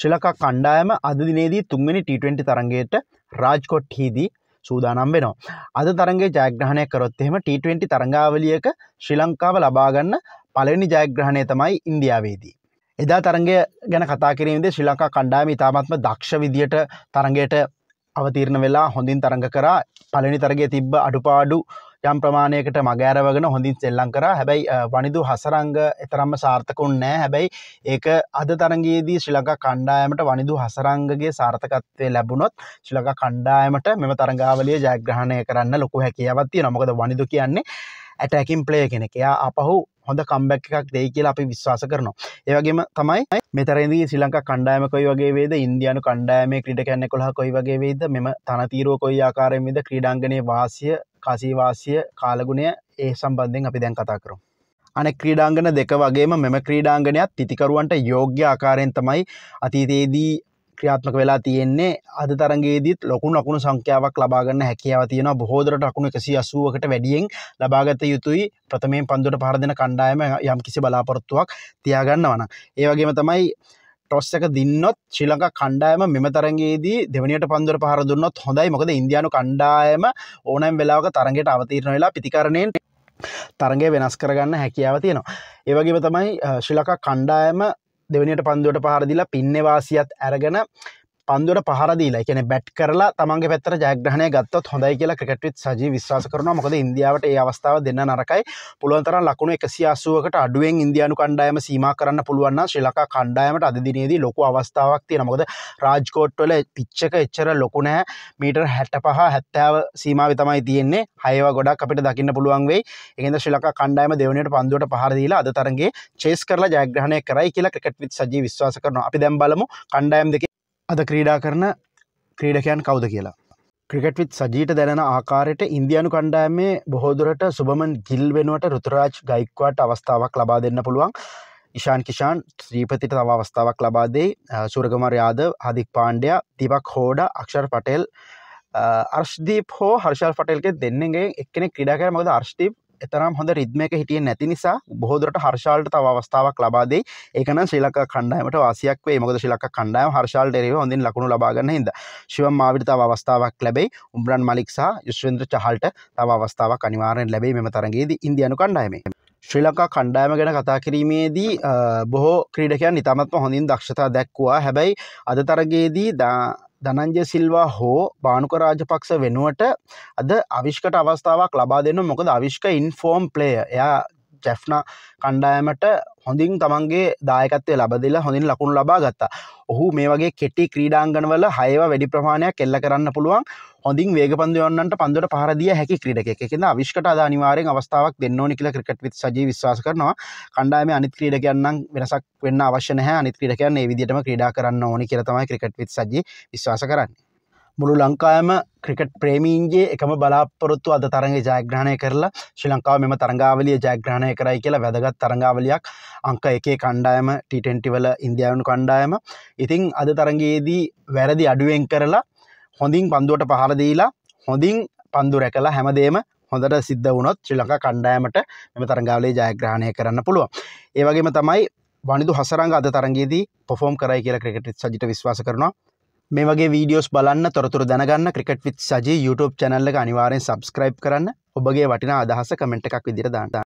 ශ්‍රලකා කණ්ඩායම අද දිනේදී තුන්වෙනි T20 තරගයට රාජ්කොට් හිදී සූදානම් වෙනවා. අද තරගේ ජයග්‍රහණය කරොත් එහෙම T20 තරගාවලියක ශ්‍රී ලංකාව ලබා ගන්න පළවෙනි ජයග්‍රහණය තමයි ඉන්දියාවේදී. එදා තරගය ගැන කතා කිරීමේදී ශ්‍රී ලංකා කණ්ඩායම ඉතාමත්ම දක්ෂ විදියට තරගයට අවතීර්ණ වෙලා හොඳින් තරඟ කරා පළවෙනි තරගයේ තිබ්බ අඩුපාඩු යම් ප්‍රමාණයකට මගෑරවගෙන හොඳින් සෙල්ලං කර හැබැයි වනිදු හසරංග එතරම්ම සාර්ථකුන් නෑ හැබැයි ඒක අද තරගයේදී ශ්‍රිලකා කණ්ඩායමට වනිදු හසරංගගේ සාර්ථකත්වය ලැබුණොත් ශ්‍රිලකා කණ්ඩායමට මෙම තරගාවලිය ජයග්‍රහණය කරන්න ලොකු හැකියාවත්තිය නොකද වනිදු කියන්නේ ඇටැකින් ප්ලේ කෙනෙක එයා අපහු හොඳ කම්බැක් එකක් දෙයි කියලා අපි විශ්වාස කරනවා ඒවගේම තමයි මෙතරදි සිලංක කණ්ඩායම කොයි වගේ වේද ඉන්දයානු කණ්ඩායම ක්‍රට කැන්නෙ කොහ කොයි වගේ වේද මෙම තනතීරෝ කොයි ආකාරයමද ක්‍රීඩංගනය වාසිය කාසීවාසිය කාලගුණය ඒ සම්බන්ධයෙන් අපි දැන් කතා කරමු. අනෙක් ක්‍රීඩාංගන දෙක වගේම මෙම ක්‍රීඩාංගනයත් තිතිකරුවන්ට යෝග්‍ය ආකාරයෙන් තමයි අතීතයේදී ක්‍රියාත්මක වෙලා තියෙන්නේ අද තරගේදීත් ලොකු අකුණු සංඛ්‍යාවක් ලබාගන්න හැකියාව තියෙන බොහෝදරට අකුණු එකසි අසුවකට වැඩියෙන් ලබාගත යුතුයි ප්‍රථමයෙන් පන්දුට පහර දෙන කණ්ඩායම යම් කිසි බලාපොරොත්තුවක් තියාගන්න වන. ඒවගේම තමයි ටොස් එක දින්නොත් ශ්‍රීලංකා කණ්ඩායම මෙම තරගේදී දෙවනිට පන්දුර පහර දුන්නොත් හොඳයි මොකද ඉන්දයානු කණ්ඩායම ඕනෑම් වෙලාවක තරගයට අවතීරණ වෙලා පිතිකරණයෙන් තරගේ වෙනස් කරගන්න හැකියාව තියෙනවා. ඒවගේම තමයි ශිලකා කණ්ඩායම දෙවනිට පන්දුවට පහරදිලා පින්නවාසියත් ඇරගෙන පන්දුවට පහරදීලා කියන බැට් කරලා තමන්ගේ පැත්තර ජයග්‍රහණය ගත්තොත් හොඳයි කියලා ක්‍රිකට්විත් සජී විශ්වාස කරනවා මොකද ඉන්දියාවට ඒ අවස්ථාව දෙන්න නරකයි පුළුවන්තරම් ලකුණු එකසිය අසුවකට අඩුවෙන් ඉන්දියානු කණ්ඩායම සීමා කරන්න පුළුවන් ශ්‍රී ලංකා කණ්ඩායමට අද දිනේදී ලොකු අවස්ථාවක් තියෙන මොකද රාජ්කෝට්වල පිච්චක එච්චර ලොකු නැහැ මීටර් 65 70 සීමාවේ තමයි තියෙන්නේ හයව ගොඩක් අපිට දකින්න පුළුවන් වෙයි ඒකෙන්ද ශ්‍රී ලංකා කණ්ඩායම දෙවනියට පන්දුවට පහර දීලා අද තරඟේ චේස් කරලා ජයග්‍රහණය කරයි කියලා ක්‍රිකට් විත් සජී විශ්වාස කරනවා අපි දැන් බලමු කණ්ඩායම් දෙකේ අද ක්‍රීඩා කරන ක්‍රීඩකයන් කවුද කියලා. ක්‍රිකට්විත් සජීට දැන ආකාරයට ඉන්දියනු කණ්ඩායමේ බොහෝදුරට සුබමන් ගිල් වෙනුවට රුතුරාජ් ගයික්වාට අවස්ථාවක් ලබා දෙන්න පුළුවන් ඉශාන් කිෂාන් ශ්‍රීපතිට තව අවස්ථාවක් ලබාදේ සුරගමර යාද හදික් පාණ්ඩයා තිබක් හෝඩ අක්ෂර් පටෙල් අර්ශ්දීප හෝ හර්ෂල් පටල්ගේ දෙන්නගේ එක්කෙනෙ ක්‍රඩාකර මද අර්ශ්ටිප් එතරම් හොඳ රිද්මයක හිටිය නැති නිසා බොහෝදුරට හර්ෂාල්ට තව අවස්ථාවක් ලබාදේ ඒකන ශිලක කණ්ඩායමට වාසියක් වේ මොකද ශිලක කණ්ඩායම හර්ෂාල් ඩෙරේ හොඳින් ලකුණු ලබාගන්න හිද ශිවම් මාවිට තව අවස්ථාවක් ලැබයි උම්බ්‍රන් මලික් සහ යුස්වෙන්ද්‍ර චහල්ට තව අවස්ථාවක් අනිවාරයෙන් ලැබේ මෙම තරගේදී ඉන්දියනු කණ්ඩායමේ ශ්‍රී ලංකා කණ්ඩායම ගැන කතා කිරීමේදී බොහෝ ක්‍රීඩකයන් ඉතාමත්ම හොඳින් දක්ෂතා දැක්වා හැබැයි අද තරගේදී දනංජය සිල්වා හෝ බානුක රාජපක්ෂ වෙනුවට අද අවිෂ්කට අවස්ථාවක් ලබා දෙන්න මොකද අවිශ්ක ඉන්ෆෝම් ප්ලේ එයා ජැෆ්නා කණ්ඩායමට හොඳින් තමන්ගේ දායකත්වය ලබදිලා හොඳින් ලකුණු ලබා ගත්තා ඔහු මේ වගේ කෙටි ක්‍රීඩාංගනවල හයව වැඩි ප්‍රමාණයක් එල්ල කරන්න පුළුවන් හොඳින් වේග පන්දයන්නට පන්දට පහරදිය හැකි ක්‍රීඩකෙක් එකෙන අවිශ්කට අනිවාරෙන් අවස්ථාවක් දෙන්න ඕනි කියලා ක්‍රිකට් විත් සජී විශ්වාස කරනවා කණ්ඩායම අනිත් ක්‍රීඩකයන්නම් වෙනසක් වෙන්න අවශ්‍ය නැහැ අනිත් ක්‍රීඩකයන් ඒ විදිහටම ක්‍රීඩා කරන්න ඕනි කියලා තමයි ක්‍රිකට් විත් සජී විශ්වාස කරන්නේ මුළු ලංකායම ක්‍රිකට් ප්‍රේමීන්ගේ එකම බලාපොරොත්තු අද තරගේ ජයග්‍රහණය කරලා ශ්‍රී ලංකාව මෙම තරංගාවලිය ජයග්‍රහණය කරයි කියලා වැදගත් තරංගාවලියක් අංක එකේ කණ්ඩායම ටටෙන්ටිවල ඉන්දියාවනු කණ්ඩායම ඉතිං අද තරගයේදී වැරදි අඩුවෙන් කරලා හොඳින් පන්දුවට පහරදීලා හොඳින් පන්දු රැකලා හැමදේම හොඳට සිද්ධ වුණොත් ශ්‍රී ලංකා කණ්ඩායමට මෙම තරංගාවලිය ජයග්‍රහණය කරන්න පුළුවන් ඒ වගේම තමයි වනිදු හසරංග අද තරගයේදී පොෆෝම් කරයි කියලා ක්‍රිකට් සජිට විශ්වාස කරනවා මේ වගේ වීඩියෝස් බලන්න තොරතුර දැනගන්න cricket with Saji YouTube channel එක අනිවාර්යෙන් subscribe කරන්න ඔබගේ වටිනා අදහස කමෙන්ට් එකක් විදිහට දාන්න.